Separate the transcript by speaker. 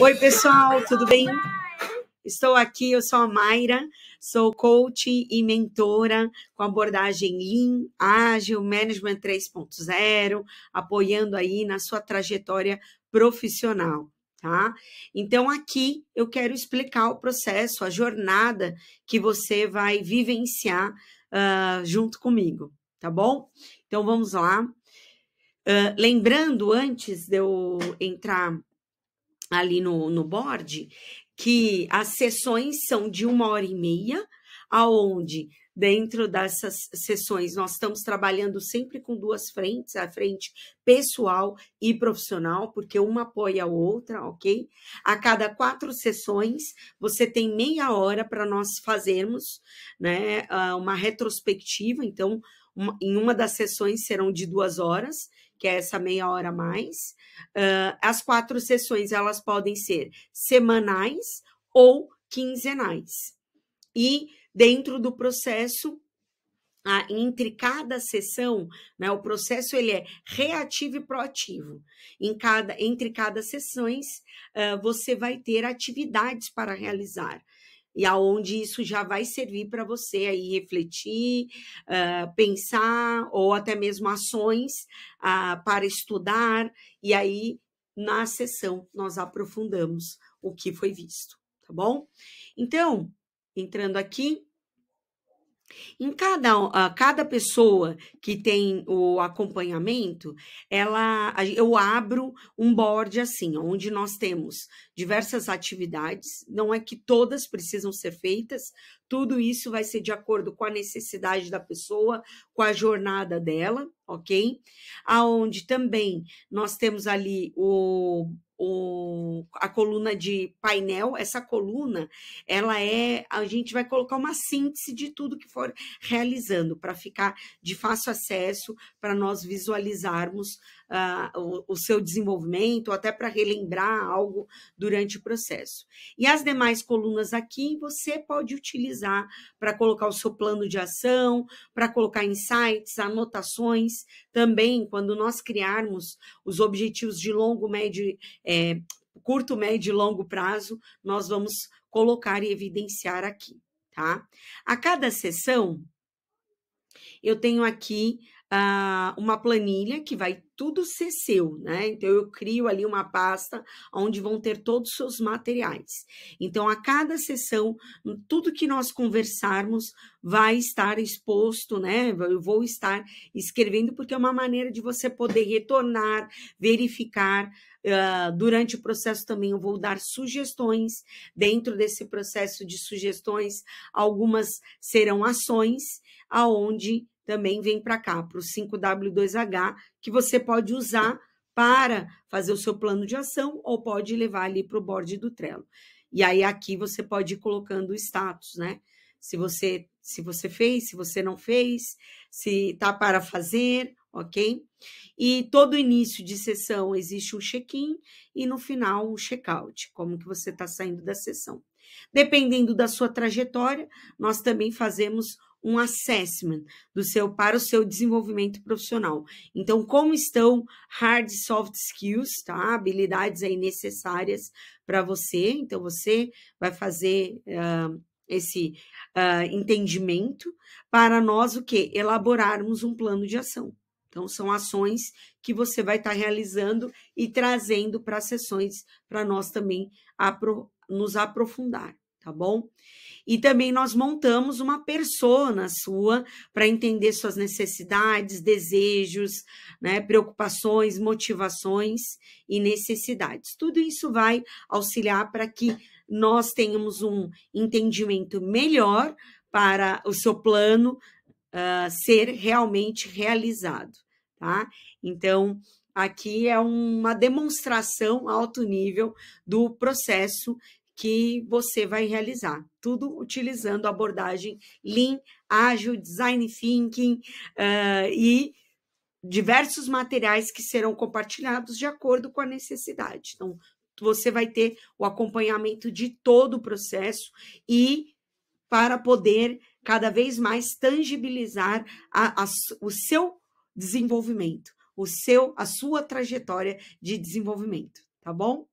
Speaker 1: Oi, pessoal, tudo bem? Estou aqui, eu sou a Mayra, sou coach e mentora com abordagem Lean, Ágil, Management 3.0, apoiando aí na sua trajetória profissional, tá? Então aqui eu quero explicar o processo, a jornada que você vai vivenciar uh, junto comigo, tá bom? Então vamos lá. Uh, lembrando, antes de eu entrar ali no, no board que as sessões são de uma hora e meia, aonde dentro dessas sessões nós estamos trabalhando sempre com duas frentes, a frente pessoal e profissional, porque uma apoia a outra, ok? A cada quatro sessões você tem meia hora para nós fazermos, né, ah, uma retrospectiva. Então, uma, em uma das sessões serão de duas horas que é essa meia hora a mais. Uh, as quatro sessões elas podem ser semanais ou quinzenais. E dentro do processo entre cada sessão, né, o processo ele é reativo e proativo. Em cada, entre cada sessões, uh, você vai ter atividades para realizar e aonde isso já vai servir para você aí refletir, uh, pensar ou até mesmo ações uh, para estudar e aí na sessão nós aprofundamos o que foi visto, tá bom? Então entrando aqui em cada, cada pessoa que tem o acompanhamento, ela eu abro um board assim, onde nós temos diversas atividades, não é que todas precisam ser feitas, tudo isso vai ser de acordo com a necessidade da pessoa, com a jornada dela, ok? Aonde também nós temos ali o o, a coluna de painel, essa coluna, ela é, a gente vai colocar uma síntese de tudo que for realizando, para ficar de fácil acesso, para nós visualizarmos uh, o, o, seu desenvolvimento, até para relembrar algo durante o processo. E as demais colunas aqui você pode utilizar para colocar o seu plano de ação, para colocar insights, anotações. Também, quando nós criarmos os objetivos de longo, médio, é, curto, médio e longo prazo, nós vamos colocar e evidenciar aqui. Tá? A cada sessão, eu tenho aqui ah, uma planilha que vai tudo ser seu, né? Então eu crio ali uma pasta onde vão ter todos os seus materiais. Então a cada sessão, tudo que nós conversarmos vai estar exposto, né? Eu vou estar escrevendo porque é uma maneira de você poder retornar, verificar. Uh, durante o processo também eu vou dar sugestões. Dentro desse processo de sugestões, algumas serão ações aonde também vem para cá, para o 5W2H, que você pode usar para fazer o seu plano de ação ou pode levar ali para o board do Trello. E aí aqui você pode ir colocando o status, né? Se você se você fez, se você não fez, se está para fazer, ok? E todo início de sessão existe um check-in e no final um check-out, como que você está saindo da sessão. Dependendo da sua trajetória, nós também fazemos um assessment do seu para o seu desenvolvimento profissional. Então, como estão hard e soft skills, tá? Habilidades aí necessárias para você. Então, você vai fazer uh, esse uh, entendimento para nós o que elaborarmos um plano de ação. Então, são ações que você vai estar tá realizando e trazendo para sessões para nós também apro nos aprofundar tá bom? E também nós montamos uma persona sua para entender suas necessidades, desejos, né, preocupações, motivações e necessidades. Tudo isso vai auxiliar para que nós tenhamos um entendimento melhor para o seu plano uh, ser realmente realizado, tá? Então, aqui é uma demonstração alto nível do processo que você vai realizar. Tudo utilizando a abordagem Lean, Ágil, Design Thinking uh, e diversos materiais que serão compartilhados de acordo com a necessidade. Então, você vai ter o acompanhamento de todo o processo e para poder cada vez mais tangibilizar a, a, o seu desenvolvimento, o seu, a sua trajetória de desenvolvimento, tá bom?